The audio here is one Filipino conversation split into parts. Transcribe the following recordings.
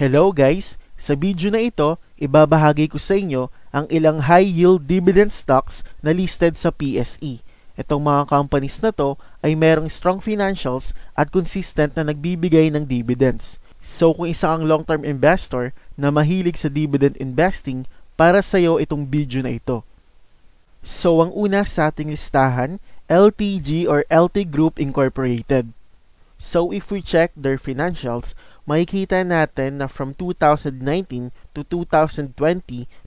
Hello guys! Sa video na ito, ibabahagi ko sa inyo ang ilang high-yield dividend stocks na listed sa PSE. Itong mga companies na to ay merong strong financials at consistent na nagbibigay ng dividends. So kung isa kang long-term investor na mahilig sa dividend investing, para sa iyo itong video na ito. So ang una sa ating listahan, LTG or LT Group Incorporated. So if we check their financials, makikita natin na from 2019 to 2020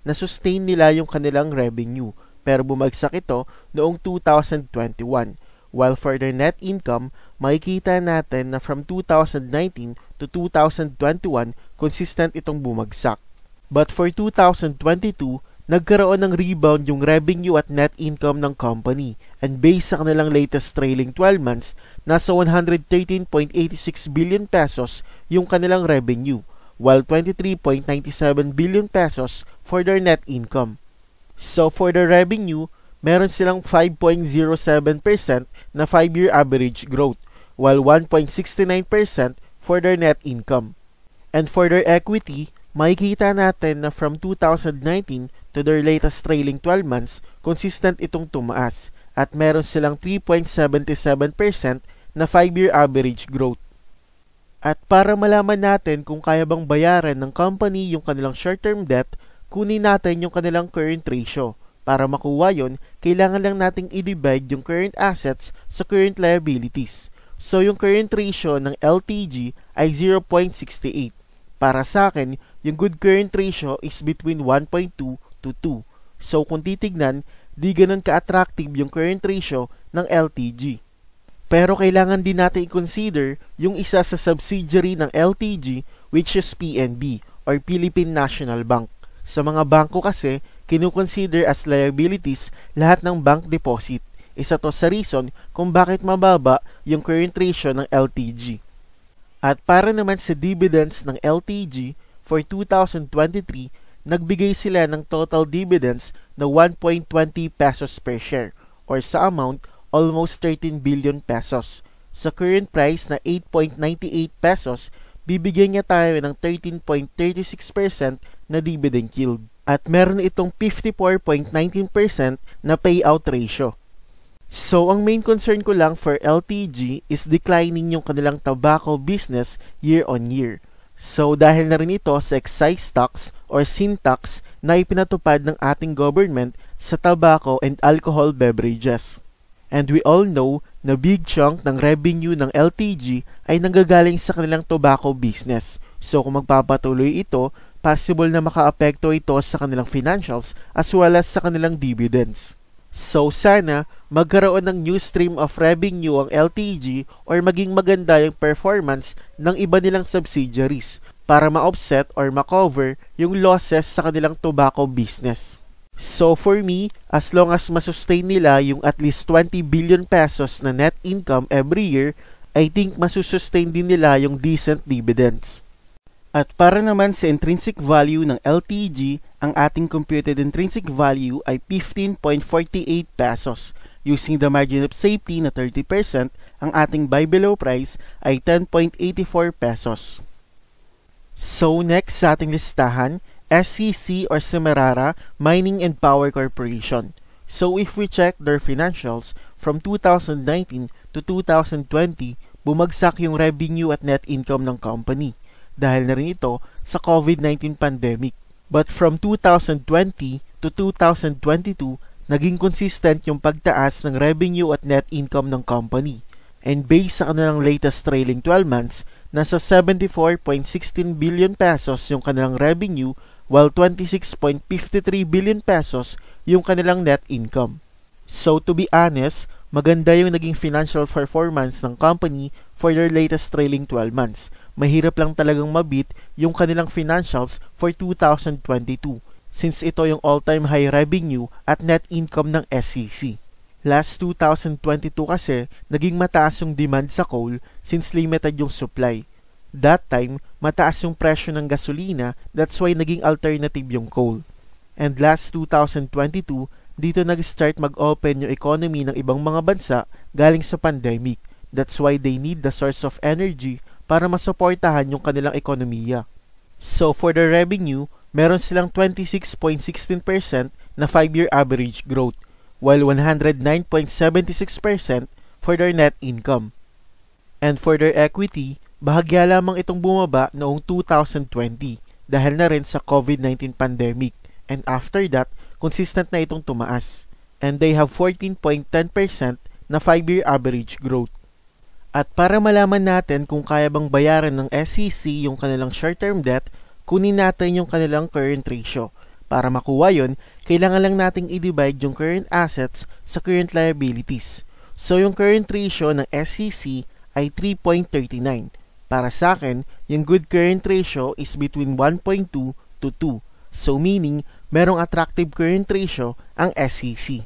na sustain nila yung kanilang revenue pero bumagsak ito noong 2021. While for their net income, makikita natin na from 2019 to 2021 consistent itong bumagsak. But for 2022, nagkaroon ng rebound yung revenue at net income ng company and based sa kanilang latest trailing 12 months, nasa 113.86 billion pesos yung kanilang revenue while 23.97 billion pesos for their net income. So for their revenue, meron silang 5.07% na 5-year average growth while 1.69% for their net income. And for their equity, makikita natin na from 2019 to their latest trailing 12 months, consistent itong tumaas at meron silang 3.77% na 5-year average growth. At para malaman natin kung kaya bang bayaran ng company yung kanilang short-term debt, kunin natin yung kanilang current ratio. Para makuha yon, kailangan lang nating i-divide yung current assets sa current liabilities. So yung current ratio ng LTG ay 0.68. Para sa akin, yung good current ratio is between 1.2 to 2. So kung titignan, di ganun ka-attractive yung current ratio ng LTG. Pero kailangan din natin i-consider yung isa sa subsidiary ng LTG which is PNB or Philippine National Bank. Sa mga bangko kasi, kinukonsider as liabilities lahat ng bank deposit. Isa to sa reason kung bakit mababa yung current ratio ng LTG. At para naman sa dividends ng LTG for 2023, nagbigay sila ng total dividends na 1.20 pesos per share or sa amount almost 13 billion pesos. Sa current price na 8.98 pesos, bibigyan niya tayo ng 13.36% na dividend yield. At meron itong 54.19% na payout ratio. So, ang main concern ko lang for LTG is declining yung kanilang tobacco business year on year. So dahil na rin ito sa excise tax or sin tax na ipinatupad ng ating government sa tobacco and alcohol beverages. And we all know na big chunk ng revenue ng LTG ay nanggagaling sa kanilang tobacco business. So kung magpapatuloy ito, possible na makaapekto ito sa kanilang financials as well as sa kanilang dividends. So sana magkaroon ng new stream of revenue ang LTG or maging maganda yung performance ng iba nilang subsidiaries para ma-offset or ma-cover yung losses sa kanilang tobacco business. So for me, as long as masustain nila yung at least 20 billion pesos na net income every year, I think masusustain din nila yung decent dividends. At para naman sa intrinsic value ng LTG, ang ating computed intrinsic value ay 15.48 pesos Using the margin of safety na 30%, ang ating buy below price ay 10.84 pesos. So next sa ating listahan, SCC e or Semirara Mining and Power Corporation. So if we check their financials, from 2019 to 2020, bumagsak yung revenue at net income ng company dahil na rin ito sa COVID-19 pandemic. But from 2020 to 2022, naging consistent yung pagtaas ng revenue at net income ng company. And based sa kanilang latest trailing 12 months, nasa 74.16 billion pesos yung kanilang revenue while 26.53 billion pesos yung kanilang net income. So to be honest, maganda yung naging financial performance ng company for their latest trailing 12 months. Mahirap lang talagang mabit yung kanilang financials for 2022 since ito yung all-time high revenue at net income ng SEC. Last 2022 kasi, naging mataas yung demand sa coal since limited yung supply. That time, mataas yung presyo ng gasolina, that's why naging alternative yung coal. And last 2022, dito nag-start mag-open yung economy ng ibang mga bansa galing sa pandemic. That's why they need the source of energy para masuportahan yung kanilang ekonomiya. So for the revenue, meron silang 26.16% na 5-year average growth, while 109.76% for their net income. And for their equity, bahagya lamang itong bumaba noong 2020 dahil na rin sa COVID-19 pandemic. And after that, consistent na itong tumaas. And they have 14.10% na 5-year average growth. At para malaman natin kung kaya bang bayaran ng SEC yung kanilang short-term debt, kunin natin yung kanilang current ratio. Para makuha yon, kailangan lang nating i-divide yung current assets sa current liabilities. So yung current ratio ng SEC ay 3.39. Para sa akin, yung good current ratio is between 1.2 to 2. So meaning, merong attractive current ratio ang SEC.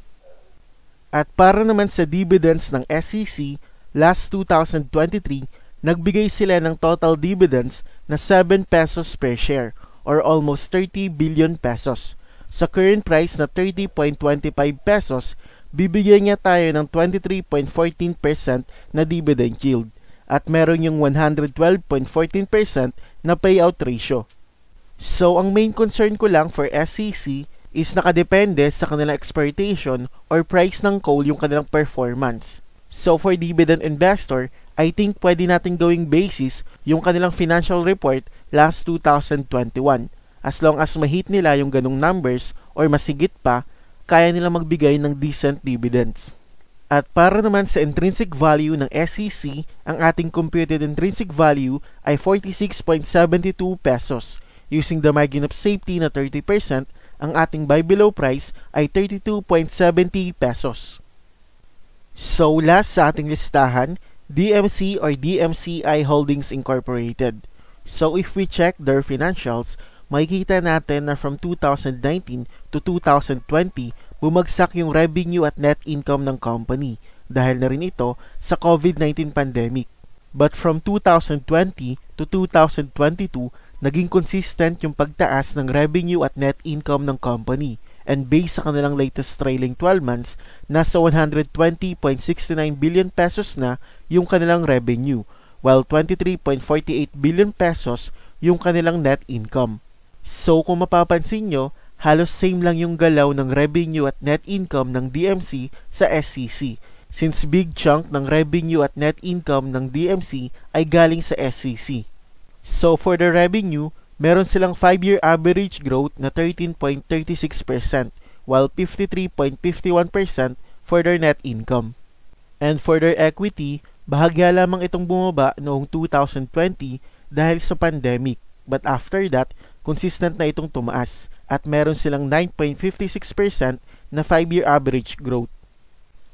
At para naman sa dividends ng SEC, last 2023, nagbigay sila ng total dividends na 7 pesos per share or almost 30 billion pesos. Sa current price na 30.25 pesos, bibigyan niya tayo ng 23.14% na dividend yield at meron yung 112.14% na payout ratio. So, ang main concern ko lang for SEC is nakadepende sa kanilang expectation or price ng coal yung kanilang performance. So, for dividend investor, I think pwede natin gawing basis yung kanilang financial report last 2021. As long as ma-hit nila yung ganong numbers or masigit pa, kaya nila magbigay ng decent dividends. At para naman sa intrinsic value ng SEC, ang ating computed intrinsic value ay 46.72 pesos. Using the margin of safety na 30%, ang ating buy below price ay 32.70 pesos. So last sa ating listahan, DMC or DMCI Holdings Incorporated. So if we check their financials, makikita natin na from 2019 to 2020, bumagsak yung revenue at net income ng company dahil na rin ito sa COVID-19 pandemic. But from 2020 to 2022, naging consistent yung pagtaas ng revenue at net income ng company and based sa kanilang latest trailing 12 months, nasa 120.69 billion pesos na yung kanilang revenue, while 23.48 billion pesos yung kanilang net income. So kung mapapansin nyo, halos same lang yung galaw ng revenue at net income ng DMC sa SCC, e since big chunk ng revenue at net income ng DMC ay galing sa SCC. E so for the revenue, meron silang 5-year average growth na 13.36% while 53.51% for their net income. And for their equity, bahagya lamang itong bumaba noong 2020 dahil sa pandemic. But after that, consistent na itong tumaas at meron silang 9.56% na 5-year average growth.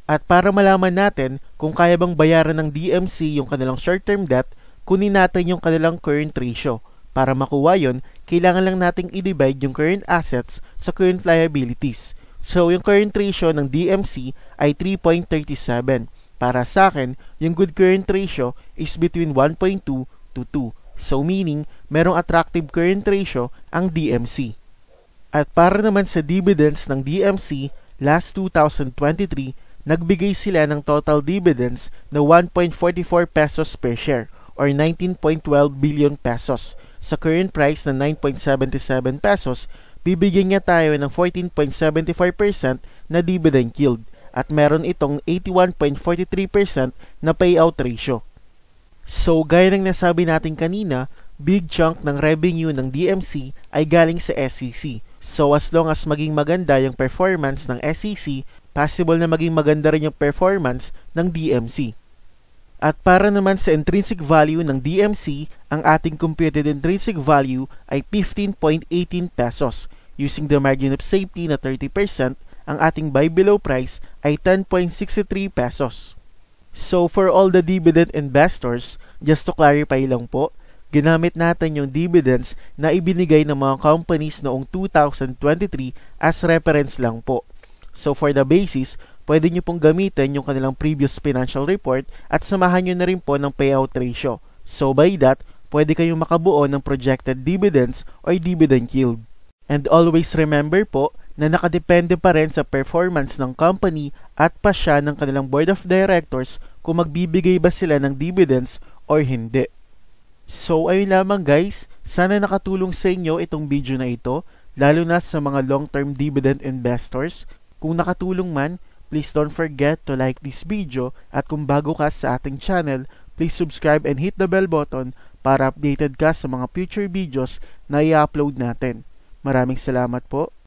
At para malaman natin kung kaya bang bayaran ng DMC yung kanilang short-term debt, kunin natin yung kanilang current ratio – para makuha yon, kailangan lang nating i-divide yung current assets sa current liabilities. So, yung current ratio ng DMC ay 3.37. Para sa akin, yung good current ratio is between 1.2 to 2. So, meaning, merong attractive current ratio ang DMC. At para naman sa dividends ng DMC, last 2023, nagbigay sila ng total dividends na 1.44 pesos per share or 19.12 billion pesos sa current price na 9.77 pesos, bibigyan niya tayo ng 14.75% na dividend yield at meron itong 81.43% na payout ratio. So gaya ng nasabi natin kanina, big chunk ng revenue ng DMC ay galing sa SEC. So as long as maging maganda yung performance ng SEC, possible na maging maganda rin yung performance ng DMC. At para naman sa intrinsic value ng DMC, ang ating computed intrinsic value ay 15.18 pesos. Using the margin of safety na 30%, ang ating buy below price ay 10.63 pesos. So for all the dividend investors, just to clarify lang po, ginamit natin yung dividends na ibinigay ng mga companies noong 2023 as reference lang po. So for the basis, pwede nyo pong gamitin yung kanilang previous financial report at samahan nyo na rin po ng payout ratio. So by that, pwede kayong makabuo ng projected dividends or dividend yield. And always remember po na nakadepende pa rin sa performance ng company at pa siya ng kanilang board of directors kung magbibigay ba sila ng dividends or hindi. So ayun lamang guys, sana nakatulong sa inyo itong video na ito, lalo na sa mga long-term dividend investors. Kung nakatulong man, Please don't forget to like this video at kung bago ka sa ating channel, please subscribe and hit the bell button para updated ka sa mga future videos na i-upload natin. Maraming salamat po.